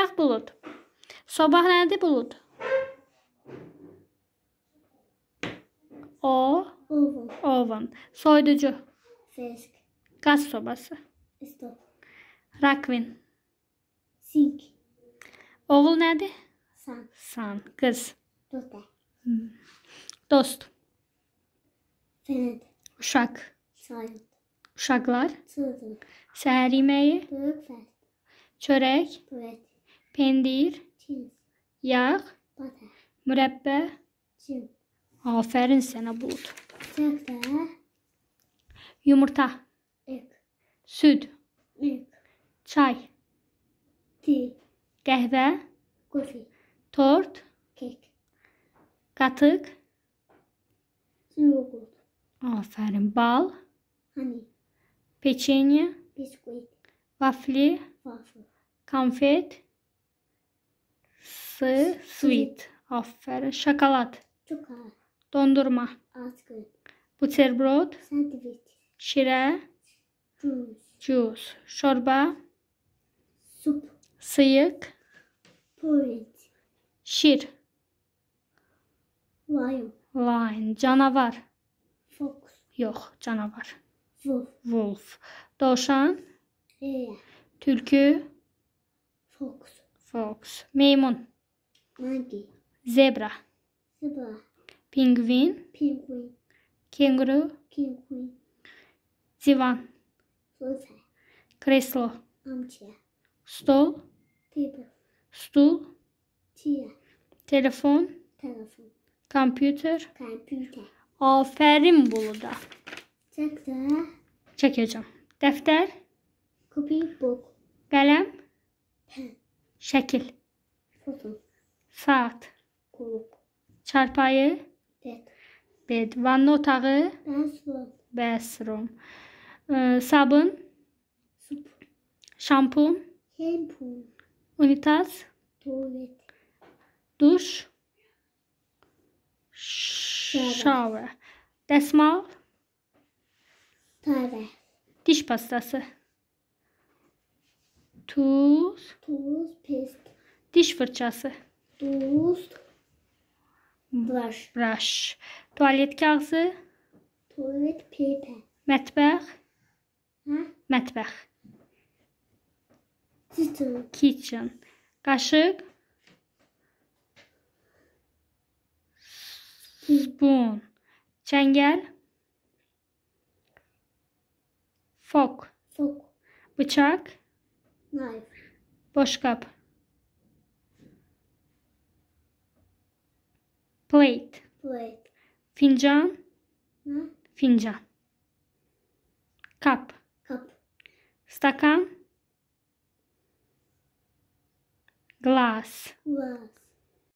Yataq bulud. Sabah nədir bulud? O. Oven. Oven. Soyuducu. Fisk. Qaz sobası. Stop. Rakvin. Sink. Oğul nədir? San. San. Qız. Dosta. Dost. Fənd. Uşaq. Sayın. Uşaqlar. Çıldır. Səhər yeməyi. Böyük fənd. Çörək. Böyük pendir, Cheese. yağ, butter, mürəbbə. Cheese. Afərin sənə bulud. Çəkdə. Yumurta. Egg. Süd. Milk. Çay. Tea. Qəhvə. Coffee. Tort. Cake. Qatıq. Yogurt. Afərin. Bal. Honey. Peçenya. Bisküvit. Vafli. Waffle. Konfet. S sweet. Aferin. Şokolat. Çikolata. Dondurma. Askı. Buterbrot. Sandviç. Şire. Juice. Juice. Şorba. Sup. Sıyık. Porridge. Şir. Lion. Lion. Canavar. Fox. Yok. Canavar. Wolf. Wolf. Doğuşan. E. Ee. Türkü. Fox. Fox. Meymun. Monkey. Zebra. Zebra. Pingvin. Pingvin. Kenguru. Kenguru. Divan. Sosya. Kreslo. Amca. Stol. Table. Stul. Tia. Telefon. Telefon. Computer. Computer. Aferin Bolu'da. Çekte. Çekeceğim. Defter. Copy book. Kalem. Pen. Şekil. Foto. Saat. Kulüp. Çarpayı. Bed. Bed. Vanna otağı. Bathroom. Bathroom. Ee, sabun. Sup. Şampun. Şampun. Unitaz. Tuvalet. Duş. Shower. Desmal. Tare. Diş pastası. Tuz. Tuz, Diş fırçası. Toothbrush, Brush. Brush. Tualet kağıdı. Tualet paper. Mətbəx. Hə? Mətbəx. Kitchen. Kitchen. Qaşıq. Spoon. Çengel, Fork. Fok, Bıçak. Knife. Push cup. Plate. Plate. Fincan. Hı? Fincan. Cup. Cup. Stakan. Glass. Glass.